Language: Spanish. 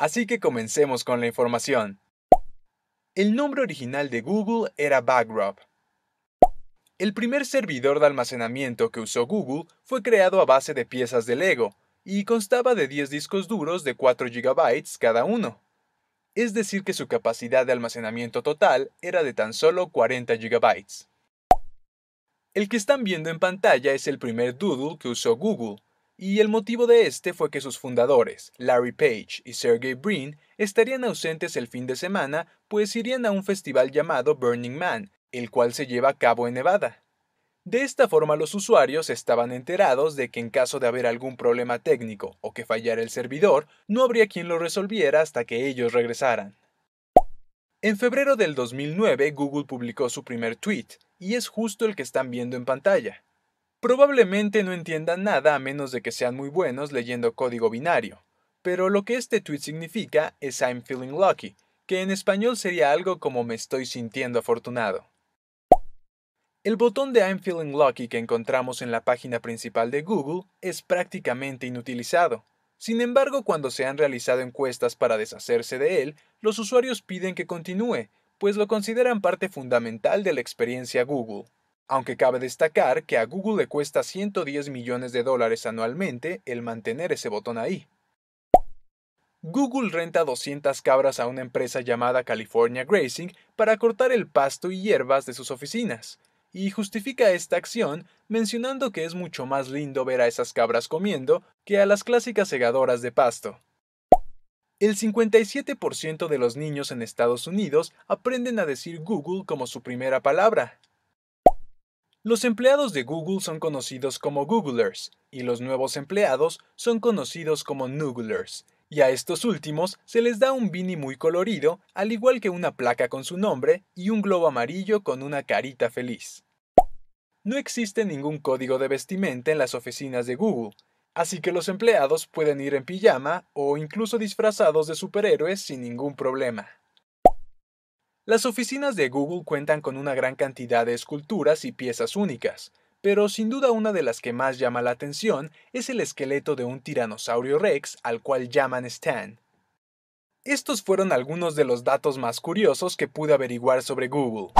Así que comencemos con la información. El nombre original de Google era Backrub. El primer servidor de almacenamiento que usó Google fue creado a base de piezas de Lego y constaba de 10 discos duros de 4 GB cada uno. Es decir, que su capacidad de almacenamiento total era de tan solo 40 GB. El que están viendo en pantalla es el primer doodle que usó Google, y el motivo de este fue que sus fundadores, Larry Page y Sergey Brin, estarían ausentes el fin de semana, pues irían a un festival llamado Burning Man, el cual se lleva a cabo en Nevada. De esta forma los usuarios estaban enterados de que en caso de haber algún problema técnico o que fallara el servidor, no habría quien lo resolviera hasta que ellos regresaran. En febrero del 2009 Google publicó su primer tweet, y es justo el que están viendo en pantalla. Probablemente no entiendan nada a menos de que sean muy buenos leyendo código binario, pero lo que este tweet significa es I'm feeling lucky, que en español sería algo como me estoy sintiendo afortunado. El botón de I'm feeling lucky que encontramos en la página principal de Google es prácticamente inutilizado. Sin embargo, cuando se han realizado encuestas para deshacerse de él, los usuarios piden que continúe, pues lo consideran parte fundamental de la experiencia Google. Aunque cabe destacar que a Google le cuesta 110 millones de dólares anualmente el mantener ese botón ahí. Google renta 200 cabras a una empresa llamada California Grazing para cortar el pasto y hierbas de sus oficinas, y justifica esta acción mencionando que es mucho más lindo ver a esas cabras comiendo que a las clásicas segadoras de pasto. El 57% de los niños en Estados Unidos aprenden a decir Google como su primera palabra, los empleados de Google son conocidos como Googlers y los nuevos empleados son conocidos como Nooglers. Y a estos últimos se les da un beanie muy colorido, al igual que una placa con su nombre y un globo amarillo con una carita feliz. No existe ningún código de vestimenta en las oficinas de Google, así que los empleados pueden ir en pijama o incluso disfrazados de superhéroes sin ningún problema. Las oficinas de Google cuentan con una gran cantidad de esculturas y piezas únicas, pero sin duda una de las que más llama la atención es el esqueleto de un tiranosaurio rex al cual llaman Stan. Estos fueron algunos de los datos más curiosos que pude averiguar sobre Google.